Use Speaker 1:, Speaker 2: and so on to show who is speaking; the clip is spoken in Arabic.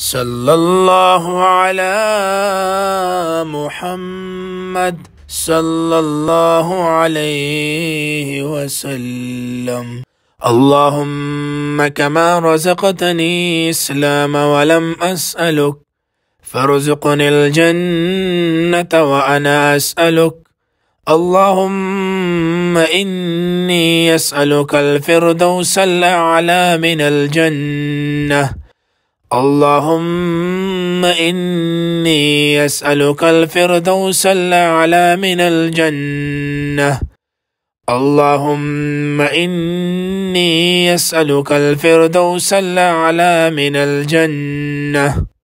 Speaker 1: صلى الله على محمد صلى الله عليه وسلم اللهم كما رزقتني اسلام ولم اسالك فارزقني الجنه وانا اسالك اللهم اني اسالك الفردوس الاعلى من الجنه اللهم إني أسألك الفردوس الأعلى من الجنة اللهم إني أسألك الفردوس الأعلى من الجنة